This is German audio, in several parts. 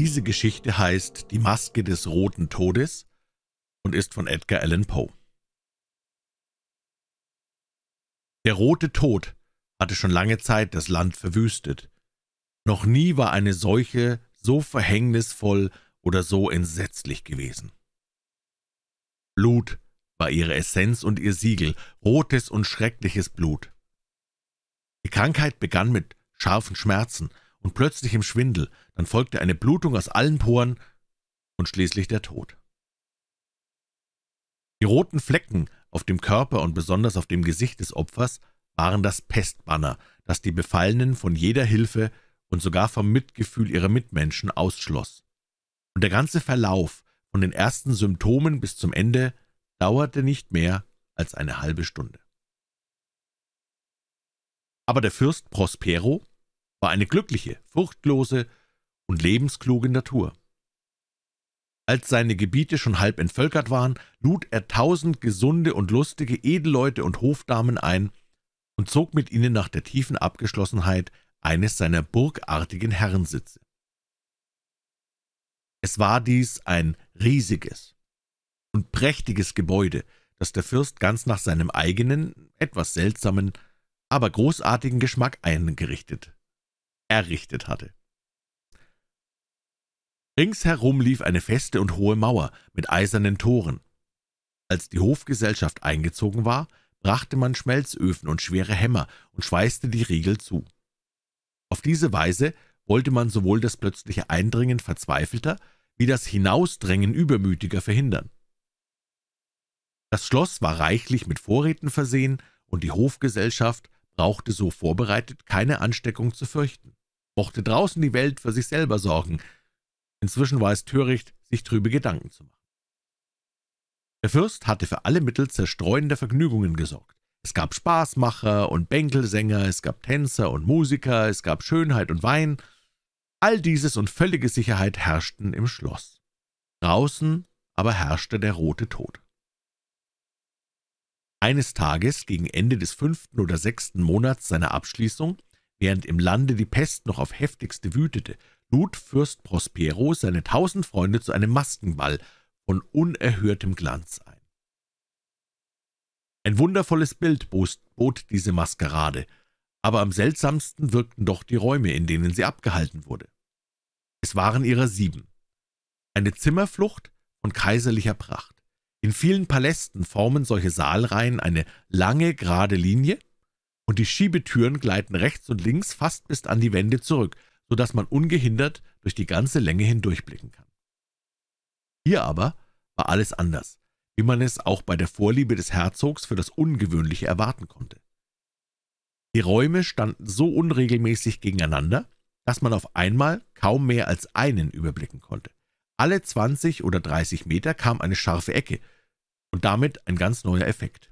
Diese Geschichte heißt »Die Maske des Roten Todes« und ist von Edgar Allan Poe. Der Rote Tod hatte schon lange Zeit das Land verwüstet. Noch nie war eine Seuche so verhängnisvoll oder so entsetzlich gewesen. Blut war ihre Essenz und ihr Siegel, rotes und schreckliches Blut. Die Krankheit begann mit scharfen Schmerzen, und plötzlichem Schwindel, dann folgte eine Blutung aus allen Poren und schließlich der Tod. Die roten Flecken auf dem Körper und besonders auf dem Gesicht des Opfers waren das Pestbanner, das die Befallenen von jeder Hilfe und sogar vom Mitgefühl ihrer Mitmenschen ausschloss. Und der ganze Verlauf von den ersten Symptomen bis zum Ende dauerte nicht mehr als eine halbe Stunde. Aber der Fürst Prospero war eine glückliche, furchtlose und lebenskluge Natur. Als seine Gebiete schon halb entvölkert waren, lud er tausend gesunde und lustige Edelleute und Hofdamen ein und zog mit ihnen nach der tiefen Abgeschlossenheit eines seiner burgartigen Herrensitze. Es war dies ein riesiges und prächtiges Gebäude, das der Fürst ganz nach seinem eigenen, etwas seltsamen, aber großartigen Geschmack eingerichtet errichtet hatte. Ringsherum lief eine feste und hohe Mauer mit eisernen Toren. Als die Hofgesellschaft eingezogen war, brachte man Schmelzöfen und schwere Hämmer und schweißte die Riegel zu. Auf diese Weise wollte man sowohl das plötzliche Eindringen verzweifelter wie das Hinausdrängen übermütiger verhindern. Das Schloss war reichlich mit Vorräten versehen, und die Hofgesellschaft brauchte so vorbereitet keine Ansteckung zu fürchten mochte draußen die Welt für sich selber sorgen. Inzwischen war es töricht, sich trübe Gedanken zu machen. Der Fürst hatte für alle Mittel zerstreuender Vergnügungen gesorgt. Es gab Spaßmacher und Bänkelsänger, es gab Tänzer und Musiker, es gab Schönheit und Wein. All dieses und völlige Sicherheit herrschten im Schloss. Draußen aber herrschte der rote Tod. Eines Tages, gegen Ende des fünften oder sechsten Monats seiner Abschließung, Während im Lande die Pest noch auf heftigste wütete, lud Fürst Prospero seine tausend Freunde zu einem Maskenball von unerhörtem Glanz ein. Ein wundervolles Bild bot diese Maskerade, aber am seltsamsten wirkten doch die Räume, in denen sie abgehalten wurde. Es waren ihrer sieben. Eine Zimmerflucht von kaiserlicher Pracht. In vielen Palästen formen solche Saalreihen eine lange, gerade Linie, und die Schiebetüren gleiten rechts und links fast bis an die Wände zurück, so dass man ungehindert durch die ganze Länge hindurchblicken kann. Hier aber war alles anders, wie man es auch bei der Vorliebe des Herzogs für das Ungewöhnliche erwarten konnte. Die Räume standen so unregelmäßig gegeneinander, dass man auf einmal kaum mehr als einen überblicken konnte. Alle 20 oder 30 Meter kam eine scharfe Ecke und damit ein ganz neuer Effekt.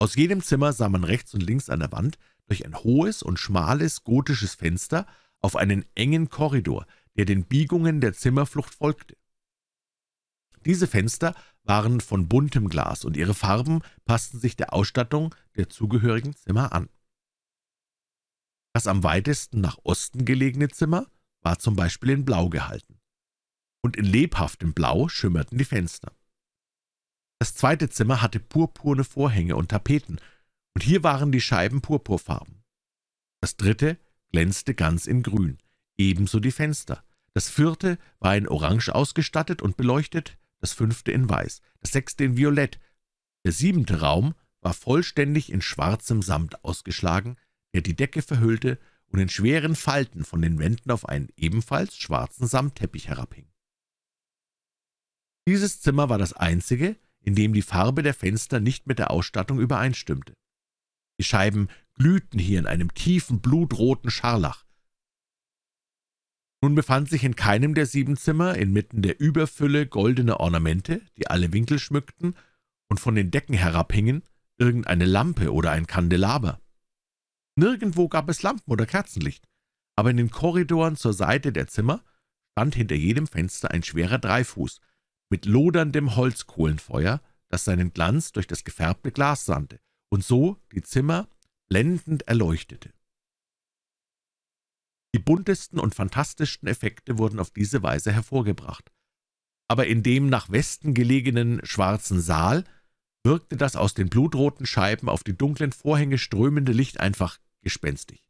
Aus jedem Zimmer sah man rechts und links an der Wand durch ein hohes und schmales gotisches Fenster auf einen engen Korridor, der den Biegungen der Zimmerflucht folgte. Diese Fenster waren von buntem Glas, und ihre Farben passten sich der Ausstattung der zugehörigen Zimmer an. Das am weitesten nach Osten gelegene Zimmer war zum Beispiel in Blau gehalten, und in lebhaftem Blau schimmerten die Fenster. Das zweite Zimmer hatte purpurne Vorhänge und Tapeten, und hier waren die Scheiben purpurfarben. Das dritte glänzte ganz in Grün, ebenso die Fenster. Das vierte war in Orange ausgestattet und beleuchtet, das fünfte in Weiß, das sechste in Violett. Der siebente Raum war vollständig in schwarzem Samt ausgeschlagen, der die Decke verhüllte und in schweren Falten von den Wänden auf einen ebenfalls schwarzen Samtteppich herabhing. Dieses Zimmer war das einzige, indem die Farbe der Fenster nicht mit der Ausstattung übereinstimmte. Die Scheiben glühten hier in einem tiefen, blutroten Scharlach. Nun befand sich in keinem der sieben Zimmer inmitten der Überfülle goldene Ornamente, die alle Winkel schmückten und von den Decken herabhingen, irgendeine Lampe oder ein Kandelaber. Nirgendwo gab es Lampen oder Kerzenlicht, aber in den Korridoren zur Seite der Zimmer stand hinter jedem Fenster ein schwerer Dreifuß, mit loderndem Holzkohlenfeuer, das seinen Glanz durch das gefärbte Glas sandte und so die Zimmer blendend erleuchtete. Die buntesten und fantastischsten Effekte wurden auf diese Weise hervorgebracht. Aber in dem nach Westen gelegenen schwarzen Saal wirkte das aus den blutroten Scheiben auf die dunklen Vorhänge strömende Licht einfach gespenstig.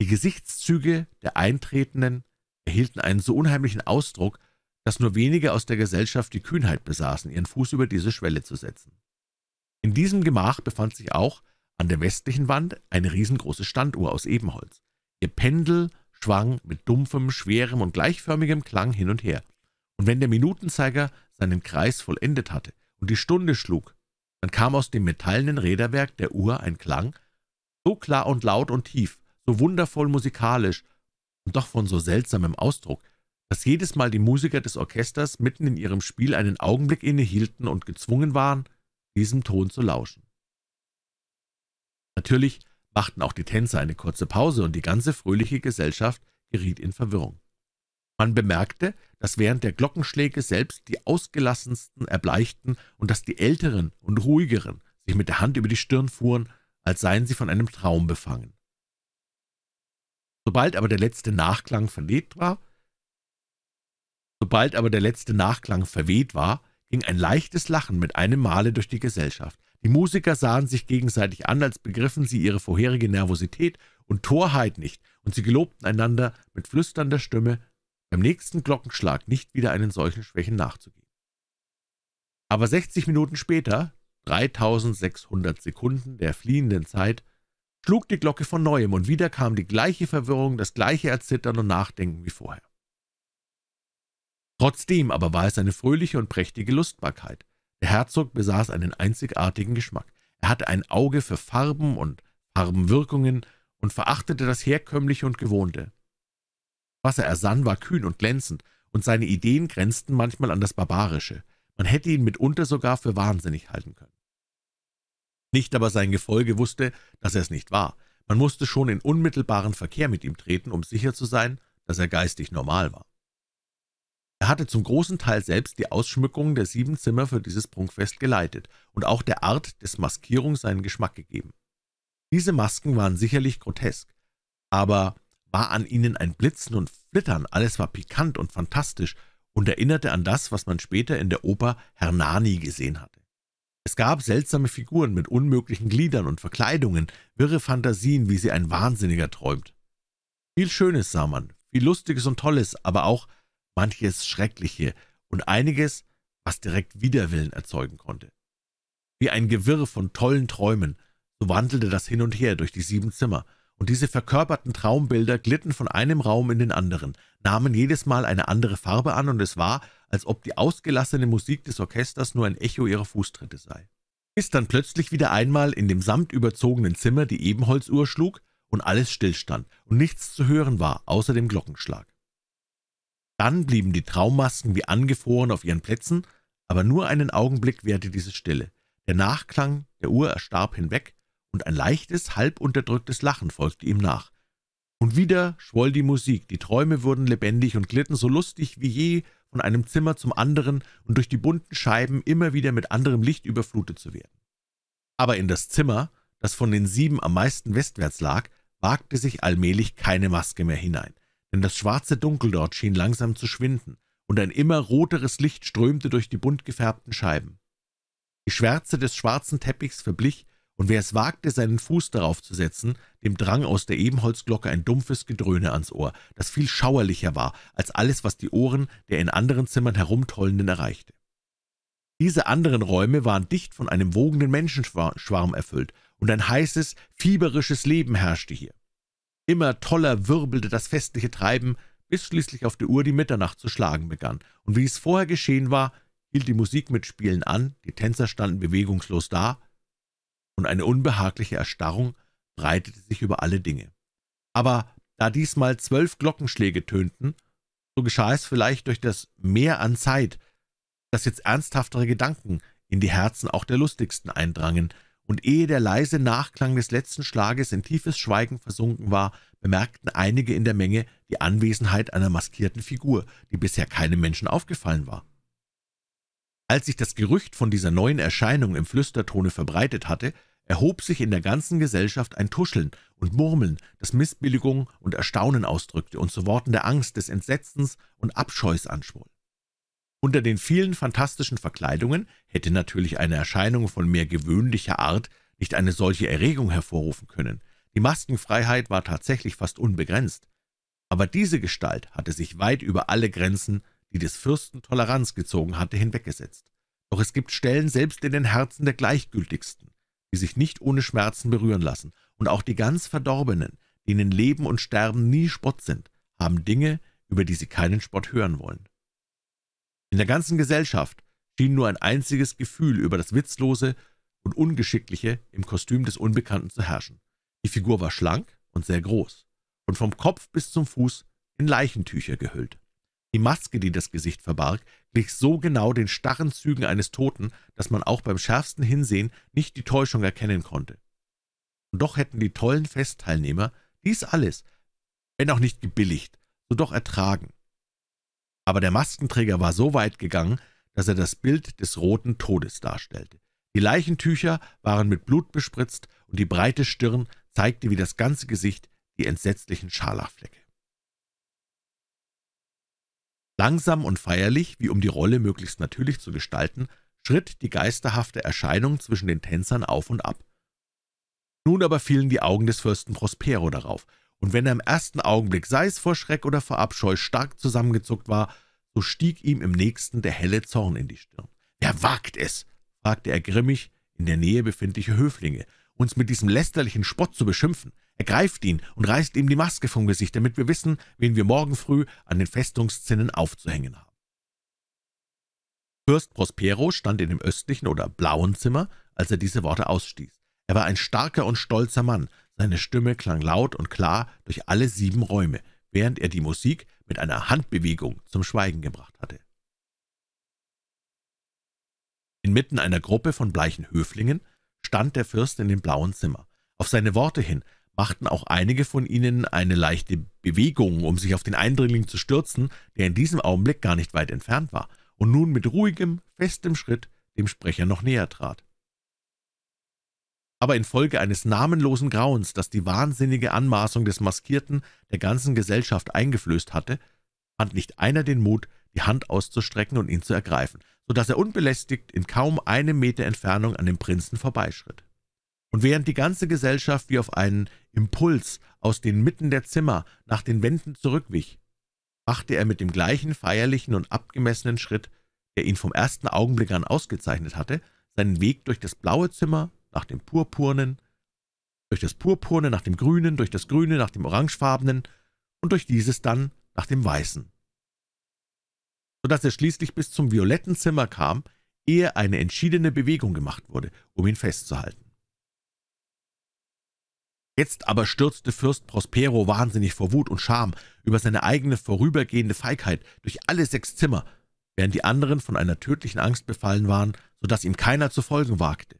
Die Gesichtszüge der Eintretenden erhielten einen so unheimlichen Ausdruck, dass nur wenige aus der Gesellschaft die Kühnheit besaßen, ihren Fuß über diese Schwelle zu setzen. In diesem Gemach befand sich auch an der westlichen Wand eine riesengroße Standuhr aus Ebenholz. Ihr Pendel schwang mit dumpfem, schwerem und gleichförmigem Klang hin und her. Und wenn der Minutenzeiger seinen Kreis vollendet hatte und die Stunde schlug, dann kam aus dem metallenen Räderwerk der Uhr ein Klang, so klar und laut und tief, so wundervoll musikalisch und doch von so seltsamem Ausdruck, dass jedes Mal die Musiker des Orchesters mitten in ihrem Spiel einen Augenblick innehielten und gezwungen waren, diesem Ton zu lauschen. Natürlich machten auch die Tänzer eine kurze Pause und die ganze fröhliche Gesellschaft geriet in Verwirrung. Man bemerkte, dass während der Glockenschläge selbst die Ausgelassensten erbleichten und dass die Älteren und Ruhigeren sich mit der Hand über die Stirn fuhren, als seien sie von einem Traum befangen. Sobald aber der letzte Nachklang verlegt war, Sobald aber der letzte Nachklang verweht war, ging ein leichtes Lachen mit einem Male durch die Gesellschaft. Die Musiker sahen sich gegenseitig an, als begriffen sie ihre vorherige Nervosität und Torheit nicht, und sie gelobten einander mit flüsternder Stimme, beim nächsten Glockenschlag nicht wieder einen solchen Schwächen nachzugeben. Aber 60 Minuten später, 3600 Sekunden der fliehenden Zeit, schlug die Glocke von neuem, und wieder kam die gleiche Verwirrung, das gleiche Erzittern und Nachdenken wie vorher. Trotzdem aber war es eine fröhliche und prächtige Lustbarkeit. Der Herzog besaß einen einzigartigen Geschmack. Er hatte ein Auge für Farben und Farbenwirkungen und verachtete das Herkömmliche und Gewohnte. Was er ersann, war kühn und glänzend, und seine Ideen grenzten manchmal an das Barbarische. Man hätte ihn mitunter sogar für wahnsinnig halten können. Nicht aber sein Gefolge wusste, dass er es nicht war. Man musste schon in unmittelbaren Verkehr mit ihm treten, um sicher zu sein, dass er geistig normal war. Er hatte zum großen Teil selbst die Ausschmückung der sieben Zimmer für dieses Prunkfest geleitet und auch der Art des Maskierung seinen Geschmack gegeben. Diese Masken waren sicherlich grotesk, aber war an ihnen ein Blitzen und Flittern, alles war pikant und fantastisch und erinnerte an das, was man später in der Oper Hernani gesehen hatte. Es gab seltsame Figuren mit unmöglichen Gliedern und Verkleidungen, wirre Fantasien, wie sie ein Wahnsinniger träumt. Viel Schönes sah man, viel Lustiges und Tolles, aber auch manches Schreckliche und einiges, was direkt Widerwillen erzeugen konnte. Wie ein Gewirr von tollen Träumen, so wandelte das hin und her durch die sieben Zimmer, und diese verkörperten Traumbilder glitten von einem Raum in den anderen, nahmen jedes Mal eine andere Farbe an, und es war, als ob die ausgelassene Musik des Orchesters nur ein Echo ihrer Fußtritte sei. Bis dann plötzlich wieder einmal in dem samtüberzogenen Zimmer die Ebenholzuhr schlug und alles stillstand und nichts zu hören war, außer dem Glockenschlag. Dann blieben die Traummasken wie angefroren auf ihren Plätzen, aber nur einen Augenblick währte diese Stille. Der Nachklang der Uhr erstarb hinweg, und ein leichtes, halb unterdrücktes Lachen folgte ihm nach. Und wieder schwoll die Musik, die Träume wurden lebendig und glitten so lustig wie je von einem Zimmer zum anderen und durch die bunten Scheiben immer wieder mit anderem Licht überflutet zu werden. Aber in das Zimmer, das von den sieben am meisten westwärts lag, wagte sich allmählich keine Maske mehr hinein denn das schwarze Dunkel dort schien langsam zu schwinden, und ein immer roteres Licht strömte durch die bunt gefärbten Scheiben. Die Schwärze des schwarzen Teppichs verblich, und wer es wagte, seinen Fuß darauf zu setzen, dem drang aus der Ebenholzglocke ein dumpfes Gedröhne ans Ohr, das viel schauerlicher war als alles, was die Ohren der in anderen Zimmern herumtollenden erreichte. Diese anderen Räume waren dicht von einem wogenden Menschenschwarm erfüllt, und ein heißes, fieberisches Leben herrschte hier. Immer toller wirbelte das festliche Treiben, bis schließlich auf der Uhr die Mitternacht zu schlagen begann, und wie es vorher geschehen war, hielt die Musik mit Spielen an, die Tänzer standen bewegungslos da, und eine unbehagliche Erstarrung breitete sich über alle Dinge. Aber da diesmal zwölf Glockenschläge tönten, so geschah es vielleicht durch das Mehr an Zeit, dass jetzt ernsthaftere Gedanken in die Herzen auch der Lustigsten eindrangen, und ehe der leise Nachklang des letzten Schlages in tiefes Schweigen versunken war, bemerkten einige in der Menge die Anwesenheit einer maskierten Figur, die bisher keinem Menschen aufgefallen war. Als sich das Gerücht von dieser neuen Erscheinung im Flüstertone verbreitet hatte, erhob sich in der ganzen Gesellschaft ein Tuscheln und Murmeln, das Missbilligung und Erstaunen ausdrückte und zu Worten der Angst, des Entsetzens und Abscheus anschwoll. Unter den vielen fantastischen Verkleidungen hätte natürlich eine Erscheinung von mehr gewöhnlicher Art nicht eine solche Erregung hervorrufen können. Die Maskenfreiheit war tatsächlich fast unbegrenzt. Aber diese Gestalt hatte sich weit über alle Grenzen, die des Fürsten Toleranz gezogen hatte, hinweggesetzt. Doch es gibt Stellen selbst in den Herzen der Gleichgültigsten, die sich nicht ohne Schmerzen berühren lassen, und auch die ganz Verdorbenen, denen Leben und Sterben nie Spott sind, haben Dinge, über die sie keinen Spott hören wollen. In der ganzen Gesellschaft schien nur ein einziges Gefühl über das Witzlose und Ungeschickliche im Kostüm des Unbekannten zu herrschen. Die Figur war schlank und sehr groß und vom Kopf bis zum Fuß in Leichentücher gehüllt. Die Maske, die das Gesicht verbarg, glich so genau den starren Zügen eines Toten, dass man auch beim schärfsten Hinsehen nicht die Täuschung erkennen konnte. Und doch hätten die tollen Festteilnehmer dies alles, wenn auch nicht gebilligt, so doch ertragen, aber der Maskenträger war so weit gegangen, dass er das Bild des roten Todes darstellte. Die Leichentücher waren mit Blut bespritzt und die breite Stirn zeigte wie das ganze Gesicht die entsetzlichen Scharlachflecke. Langsam und feierlich, wie um die Rolle möglichst natürlich zu gestalten, schritt die geisterhafte Erscheinung zwischen den Tänzern auf und ab. Nun aber fielen die Augen des Fürsten Prospero darauf, und wenn er im ersten Augenblick, sei es vor Schreck oder vor Abscheu, stark zusammengezuckt war, so stieg ihm im nächsten der helle Zorn in die Stirn. »Wer wagt es?« fragte er grimmig in der Nähe befindliche Höflinge, »uns mit diesem lästerlichen Spott zu beschimpfen. Ergreift ihn und reißt ihm die Maske vom Gesicht, damit wir wissen, wen wir morgen früh an den Festungszinnen aufzuhängen haben.« Fürst Prospero stand in dem östlichen oder blauen Zimmer, als er diese Worte ausstieß. Er war ein starker und stolzer Mann, seine Stimme klang laut und klar durch alle sieben Räume, während er die Musik mit einer Handbewegung zum Schweigen gebracht hatte. Inmitten einer Gruppe von bleichen Höflingen stand der Fürst in dem blauen Zimmer. Auf seine Worte hin machten auch einige von ihnen eine leichte Bewegung, um sich auf den Eindringling zu stürzen, der in diesem Augenblick gar nicht weit entfernt war und nun mit ruhigem, festem Schritt dem Sprecher noch näher trat aber infolge eines namenlosen Grauens, das die wahnsinnige Anmaßung des Maskierten der ganzen Gesellschaft eingeflößt hatte, fand nicht einer den Mut, die Hand auszustrecken und ihn zu ergreifen, so dass er unbelästigt in kaum einem Meter Entfernung an dem Prinzen vorbeischritt. Und während die ganze Gesellschaft wie auf einen Impuls aus den Mitten der Zimmer nach den Wänden zurückwich, machte er mit dem gleichen feierlichen und abgemessenen Schritt, der ihn vom ersten Augenblick an ausgezeichnet hatte, seinen Weg durch das blaue Zimmer nach dem Purpurnen, durch das Purpurne nach dem Grünen, durch das Grüne nach dem Orangefarbenen und durch dieses dann nach dem Weißen. Sodass er schließlich bis zum violetten Zimmer kam, ehe eine entschiedene Bewegung gemacht wurde, um ihn festzuhalten. Jetzt aber stürzte Fürst Prospero wahnsinnig vor Wut und Scham über seine eigene vorübergehende Feigheit durch alle sechs Zimmer, während die anderen von einer tödlichen Angst befallen waren, so dass ihm keiner zu folgen wagte.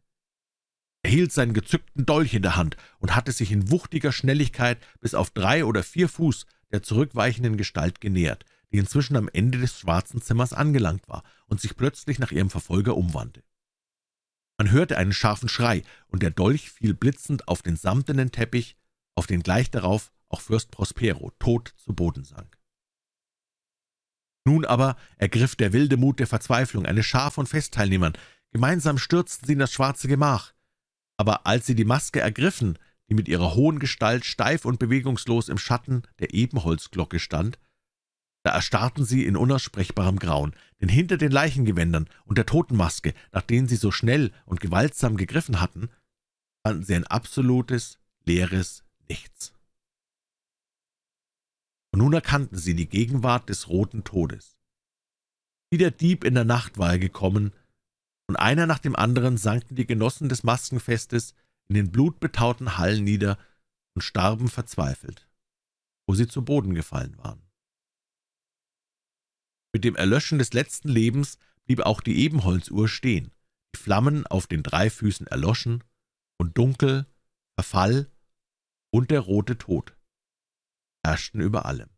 Er hielt seinen gezückten Dolch in der Hand und hatte sich in wuchtiger Schnelligkeit bis auf drei oder vier Fuß der zurückweichenden Gestalt genähert, die inzwischen am Ende des schwarzen Zimmers angelangt war und sich plötzlich nach ihrem Verfolger umwandte. Man hörte einen scharfen Schrei, und der Dolch fiel blitzend auf den samtenen Teppich, auf den gleich darauf auch Fürst Prospero tot zu Boden sank. Nun aber ergriff der wilde Mut der Verzweiflung eine Schar von Festteilnehmern. Gemeinsam stürzten sie in das schwarze Gemach aber als sie die Maske ergriffen, die mit ihrer hohen Gestalt steif und bewegungslos im Schatten der Ebenholzglocke stand, da erstarrten sie in unaussprechbarem Grauen, denn hinter den Leichengewändern und der Totenmaske, nach denen sie so schnell und gewaltsam gegriffen hatten, fanden sie ein absolutes, leeres Nichts. Und nun erkannten sie die Gegenwart des roten Todes. Wie der Dieb in der Nacht war er gekommen, und einer nach dem anderen sanken die Genossen des Maskenfestes in den blutbetauten Hallen nieder und starben verzweifelt, wo sie zu Boden gefallen waren. Mit dem Erlöschen des letzten Lebens blieb auch die Ebenholzuhr stehen, die Flammen auf den drei Füßen erloschen und Dunkel, Verfall und der rote Tod herrschten über allem.